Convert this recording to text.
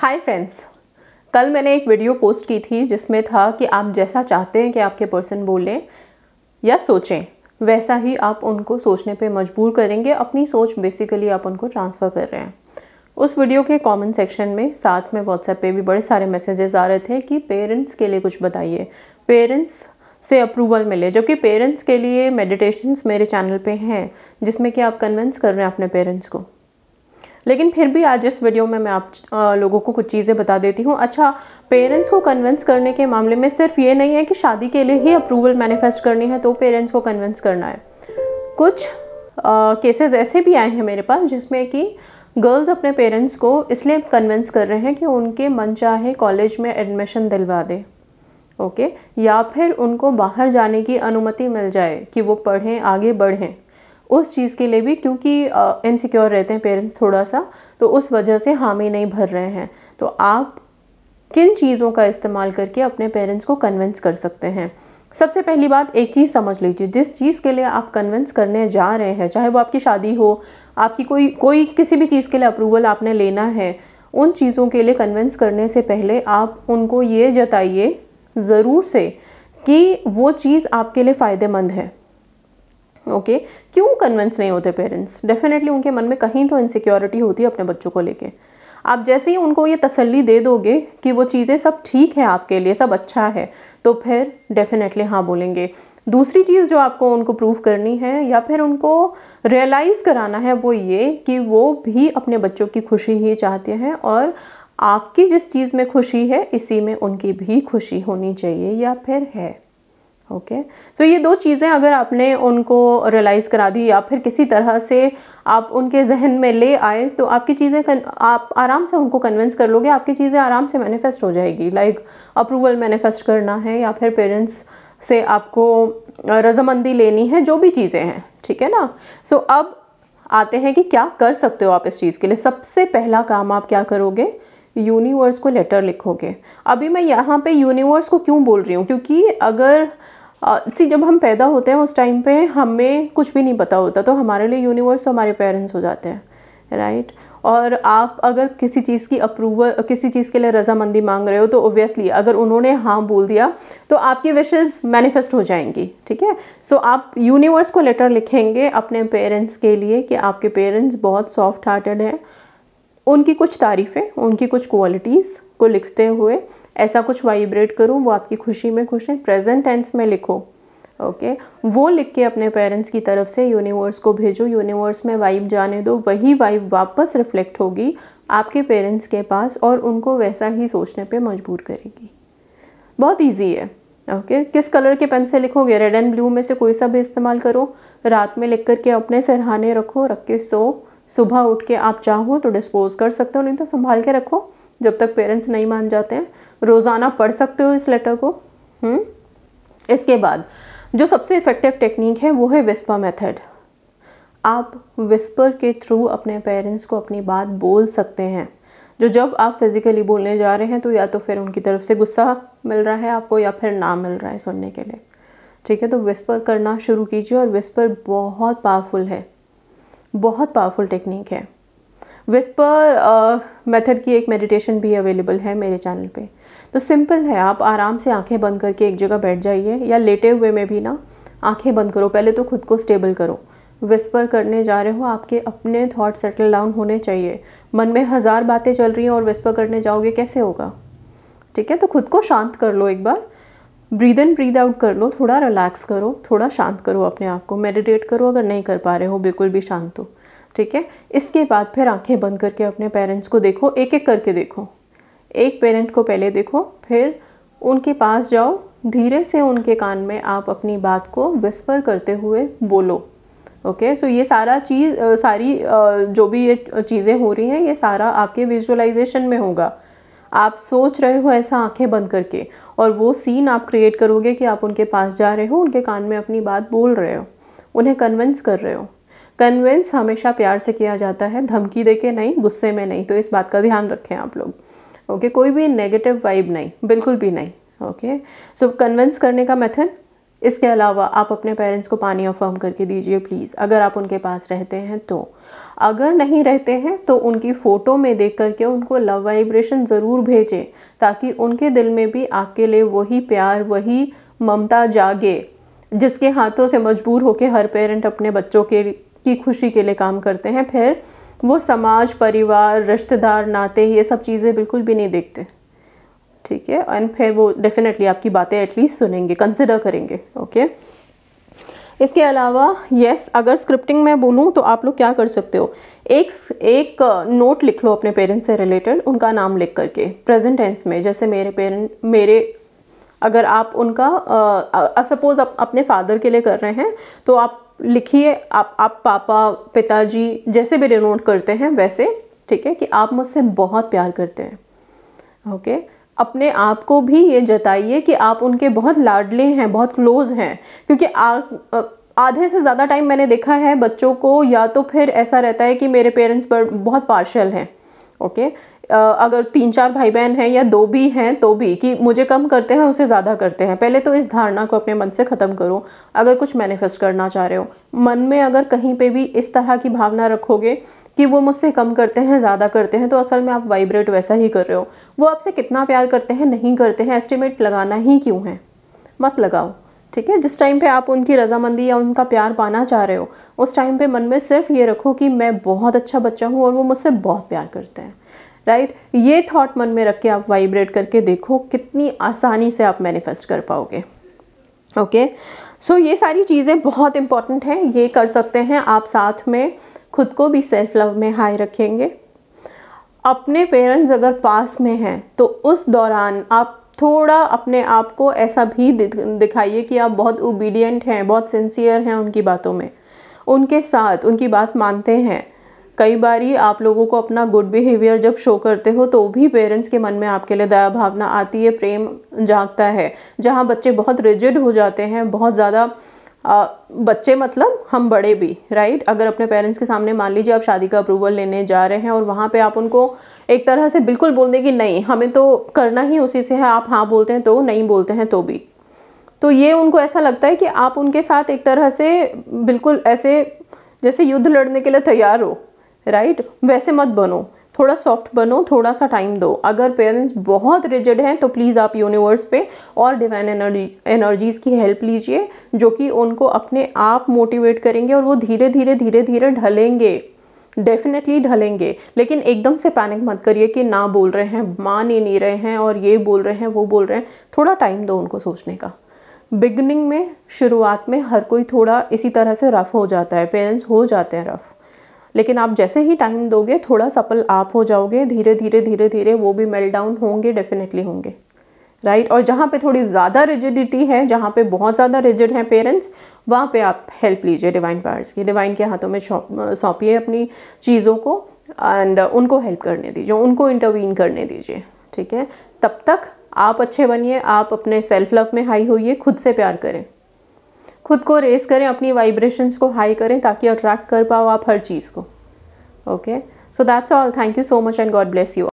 Hi friends कल मैंने एक वीडियो पोस्ट की थी जिसमें था कि आप जैसा चाहते हैं कि आपके पर्सन बोलें या सोचें वैसा ही आप उनको सोचने पे मजबूर करेंगे अपनी सोच बेसिकली आप उनको ट्रांसफ़र कर रहे हैं उस वीडियो के कमेंट सेक्शन में साथ में व्हाट्सएप पे भी बड़े सारे मैसेजेस आ रहे थे कि पेरेंट्स के लिए कुछ बताइए पेरेंट्स से अप्रूवल मिले जबकि पेरेंट्स के लिए मेडिटेशंस मेरे चैनल पे हैं जिसमें कि आप कन्विंस कर रहे हैं अपने पेरेंट्स को लेकिन फिर भी आज इस वीडियो में मैं आप लोगों को कुछ चीज़ें बता देती हूँ अच्छा पेरेंट्स को कन्विंस करने के मामले में सिर्फ ये नहीं है कि शादी के लिए ही अप्रूवल मैनिफेस्ट करनी है तो पेरेंट्स को कन्विंस करना है कुछ केसेस ऐसे भी आए हैं मेरे पास जिसमें कि गर्ल्स अपने पेरेंट्स को इसलिए कन्विंस कर रहे हैं कि उनके मन चाहे कॉलेज में एडमिशन दिलवा दें ओके या फिर उनको बाहर जाने की अनुमति मिल जाए कि वो पढ़ें आगे बढ़ें उस चीज़ के लिए भी क्योंकि इनसिक्योर रहते हैं पेरेंट्स थोड़ा सा तो उस वजह से हामी नहीं भर रहे हैं तो आप किन चीज़ों का इस्तेमाल करके अपने पेरेंट्स को कन्विंस कर सकते हैं सबसे पहली बात एक चीज़ समझ लीजिए जिस चीज़ के लिए आप कन्विंस करने जा रहे हैं चाहे वो आपकी शादी हो आपकी कोई कोई किसी भी चीज़ के लिए अप्रूवल आपने लेना है उन चीज़ों के लिए कन्विंस करने से पहले आप उनको ये जताइए ज़रूर से कि वो चीज़ आपके लिए फ़ायदेमंद है ओके okay? क्यों कन्विंस नहीं होते पेरेंट्स डेफिनेटली उनके मन में कहीं तो इनसिक्योरिटी होती है अपने बच्चों को लेके आप जैसे ही उनको ये तसल्ली दे दोगे कि वो चीज़ें सब ठीक है आपके लिए सब अच्छा है तो फिर डेफिनेटली हाँ बोलेंगे दूसरी चीज़ जो आपको उनको प्रूव करनी है या फिर उनको रियलाइज़ कराना है वो ये कि वो भी अपने बच्चों की खुशी ही चाहते हैं और आपकी जिस चीज़ में खुशी है इसी में उनकी भी खुशी होनी चाहिए या फिर है ओके okay. सो so, ये दो चीज़ें अगर आपने उनको रियलाइज़ करा दी या फिर किसी तरह से आप उनके जहन में ले आए तो आपकी चीज़ें आप आराम से उनको कन्विंस कर लोगे आपकी चीज़ें आराम से मैनिफेस्ट हो जाएगी लाइक अप्रूवल मैनिफेस्ट करना है या फिर पेरेंट्स से आपको रजामंदी लेनी है जो भी चीज़ें हैं ठीक है ना सो so, अब आते हैं कि क्या कर सकते हो आप इस चीज़ के लिए सबसे पहला काम आप क्या करोगे यूनिवर्स को लेटर लिखोगे अभी मैं यहाँ पे यूनिवर्स को क्यों बोल रही हूँ क्योंकि अगर सी जब हम पैदा होते हैं उस टाइम पे हमें कुछ भी नहीं पता होता तो हमारे लिए यूनिवर्स तो हमारे पेरेंट्स हो जाते हैं राइट और आप अगर किसी चीज़ की अप्रूवल किसी चीज़ के लिए रजामंदी मांग रहे हो तो ओबियसली अगर उन्होंने हाँ बोल दिया तो आपकी विशेज़ मैनिफेस्ट हो जाएंगी ठीक है सो आप यूनिवर्स को लेटर लिखेंगे अपने पेरेंट्स के लिए कि आपके पेरेंट्स बहुत सॉफ्ट हार्टेड हैं उनकी कुछ तारीफ़ें उनकी कुछ क्वालिटीज़ को लिखते हुए ऐसा कुछ वाइब्रेट करूँ वो आपकी खुशी में खुश हैं प्रेजेंट टेंस में लिखो ओके okay? वो लिख के अपने पेरेंट्स की तरफ से यूनिवर्स को भेजो यूनिवर्स में वाइब जाने दो वही वाइब वापस रिफ्लेक्ट होगी आपके पेरेंट्स के पास और उनको वैसा ही सोचने पे मजबूर करेगी बहुत इजी है ओके okay? किस कलर के पेन से लिखोगे रेड एंड ब्लू में से कोई सा भी इस्तेमाल करो रात में लिख करके अपने सरहाने रखो रख के सो सुबह उठ के आप चाहो तो डिस्पोज कर सकते हो नहीं तो संभाल के रखो जब तक पेरेंट्स नहीं मान जाते हैं रोज़ाना पढ़ सकते हो इस लेटर को हुँ? हम्म? इसके बाद जो सबसे इफ़ेक्टिव टेक्निक है वो है विस्पर मेथड आप विस्पर के थ्रू अपने पेरेंट्स को अपनी बात बोल सकते हैं जो जब आप फिज़िकली बोलने जा रहे हैं तो या तो फिर उनकी तरफ से गुस्सा मिल रहा है आपको या फिर ना मिल रहा है सुनने के लिए ठीक है तो विस्पर करना शुरू कीजिए और विस्पर बहुत पावरफुल है बहुत पावरफुल टेक्निक है विस्पर मेथड uh, की एक मेडिटेशन भी अवेलेबल है मेरे चैनल पे तो सिंपल है आप आराम से आंखें बंद करके एक जगह बैठ जाइए या लेटे हुए में भी ना आंखें बंद करो पहले तो खुद को स्टेबल करो विस्पर करने जा रहे हो आपके अपने थॉट सेटल डाउन होने चाहिए मन में हज़ार बातें चल रही हैं और विस्पर करने जाओगे कैसे होगा ठीक है तो खुद को शांत कर लो एक बार ब्रीद इन ब्रीद आउट कर लो थोड़ा रिलैक्स करो थोड़ा शांत करो अपने आप को मेडिटेट करो अगर नहीं कर पा रहे हो बिल्कुल भी शांत हो ठीक है इसके बाद फिर आंखें बंद करके अपने पेरेंट्स को देखो एक एक करके देखो एक पेरेंट को पहले देखो फिर उनके पास जाओ धीरे से उनके कान में आप अपनी बात को विस्फर करते हुए बोलो ओके okay, सो so ये सारा चीज़ सारी जो भी ये चीज़ें हो रही हैं ये सारा आपके विजुअलाइजेशन में होगा आप सोच रहे हो ऐसा आंखें बंद करके और वो सीन आप क्रिएट करोगे कि आप उनके पास जा रहे हो उनके कान में अपनी बात बोल रहे हो उन्हें कन्विंस कर रहे हो कन्वेंस हमेशा प्यार से किया जाता है धमकी दे के नहीं गुस्से में नहीं तो इस बात का ध्यान रखें आप लोग ओके okay? कोई भी नेगेटिव वाइब नहीं बिल्कुल भी नहीं ओके सो कन्वेंस करने का मेथड इसके अलावा आप अपने पेरेंट्स को पानी अफर्म करके दीजिए प्लीज़ अगर आप उनके पास रहते हैं तो अगर नहीं रहते हैं तो उनकी फ़ोटो में देख करके उनको लव वाइब्रेशन ज़रूर भेजें ताकि उनके दिल में भी आपके लिए वही प्यार वही ममता जागे जिसके हाथों से मजबूर होकर हर पेरेंट अपने बच्चों के की खुशी के लिए काम करते हैं फिर वो समाज परिवार रिश्तेदार नाते ये सब चीज़ें बिल्कुल भी नहीं देखते ठीक है एंड फिर वो डेफिनेटली आपकी बातें एटलीस्ट सुनेंगे कंसिडर करेंगे ओके इसके अलावा यस अगर स्क्रिप्टिंग मैं बोलूँ तो आप लोग क्या कर सकते हो एक एक नोट uh, लिख लो अपने पेरेंट्स से रिलेटेड उनका नाम लिख करके प्रेजेंट टेंस में जैसे मेरे पेरेंट मेरे अगर आप उनका सपोज़ uh, आप uh, अप, अपने फादर के लिए कर रहे हैं तो आप लिखिए आप आप पापा पिताजी जैसे भी डिनोट करते हैं वैसे ठीक है कि आप मुझसे बहुत प्यार करते हैं ओके अपने आप को भी ये जताइए कि आप उनके बहुत लाडले हैं बहुत क्लोज़ हैं क्योंकि आ आधे से ज़्यादा टाइम मैंने देखा है बच्चों को या तो फिर ऐसा रहता है कि मेरे पेरेंट्स पर बहुत पार्शल हैं ओके अगर तीन चार भाई बहन हैं या दो भी हैं तो भी कि मुझे कम करते हैं उसे ज़्यादा करते हैं पहले तो इस धारणा को अपने मन से ख़त्म करो अगर कुछ मैनिफेस्ट करना चाह रहे हो मन में अगर कहीं पे भी इस तरह की भावना रखोगे कि वो मुझसे कम करते हैं ज़्यादा करते हैं तो असल में आप वाइब्रेट वैसा ही कर रहे हो वो आपसे कितना प्यार करते हैं नहीं करते हैं एस्टिमेट लगाना ही क्यों है मत लगाओ ठीक है जिस टाइम पे आप उनकी रजामंदी या उनका प्यार पाना चाह रहे हो उस टाइम पे मन में सिर्फ ये रखो कि मैं बहुत अच्छा बच्चा हूँ और वो मुझसे बहुत प्यार करते हैं राइट ये थॉट मन में रख के आप वाइब्रेट करके देखो कितनी आसानी से आप मैनिफेस्ट कर पाओगे ओके okay? सो so, ये सारी चीज़ें बहुत इंपॉर्टेंट हैं ये कर सकते हैं आप साथ में खुद को भी सेल्फ लव में हाई रखेंगे अपने पेरेंट्स अगर पास में हैं तो उस दौरान आप थोड़ा अपने आप को ऐसा भी दिखाइए कि आप बहुत ओबीडियंट हैं बहुत सिंसियर हैं उनकी बातों में उनके साथ उनकी बात मानते हैं कई ही आप लोगों को अपना गुड बिहेवियर जब शो करते हो तो भी पेरेंट्स के मन में आपके लिए दया भावना आती है प्रेम जागता है जहाँ बच्चे बहुत रिजिड हो जाते हैं बहुत ज़्यादा आ, बच्चे मतलब हम बड़े भी राइट अगर अपने पेरेंट्स के सामने मान लीजिए आप शादी का अप्रूवल लेने जा रहे हैं और वहाँ पे आप उनको एक तरह से बिल्कुल बोल दें कि नहीं हमें तो करना ही उसी से है आप हाँ बोलते हैं तो नहीं बोलते हैं तो भी तो ये उनको ऐसा लगता है कि आप उनके साथ एक तरह से बिल्कुल ऐसे जैसे युद्ध लड़ने के लिए तैयार हो राइट वैसे मत बनो थोड़ा सॉफ्ट बनो थोड़ा सा टाइम दो अगर पेरेंट्स बहुत रिजिड हैं तो प्लीज़ आप यूनिवर्स पे और डिवाइन एनर्जी एनर्जीज़ की हेल्प लीजिए जो कि उनको अपने आप मोटिवेट करेंगे और वो धीरे धीरे धीरे धीरे ढलेंगे डेफिनेटली ढलेंगे लेकिन एकदम से पैनिक मत करिए कि ना बोल रहे हैं मान ही नहीं रहे हैं और ये बोल रहे हैं वो बोल रहे हैं थोड़ा टाइम दो उनको सोचने का बिगनिंग में शुरुआत में हर कोई थोड़ा इसी तरह से रफ़ हो जाता है पेरेंट्स हो जाते हैं रफ़ लेकिन आप जैसे ही टाइम दोगे थोड़ा सपल आप हो जाओगे धीरे धीरे धीरे धीरे वो भी मेल्ट डाउन होंगे डेफिनेटली होंगे राइट right? और जहाँ पे थोड़ी ज़्यादा रिजिडिटी है जहाँ पे बहुत ज़्यादा रिजिड हैं पेरेंट्स वहाँ पे आप हेल्प लीजिए डिवाइन पावर्स की डिवाइन के हाथों में सौंपिए अपनी चीज़ों को एंड उनको हेल्प करने दीजिए उनको इंटरवीन करने दीजिए ठीक है तब तक आप अच्छे बनिए आप अपने सेल्फ लव में हाई होइए खुद से प्यार करें खुद को रेस करें अपनी वाइब्रेशंस को हाई करें ताकि अट्रैक्ट कर पाओ आप हर चीज़ को okay so that's all thank you so much and God bless you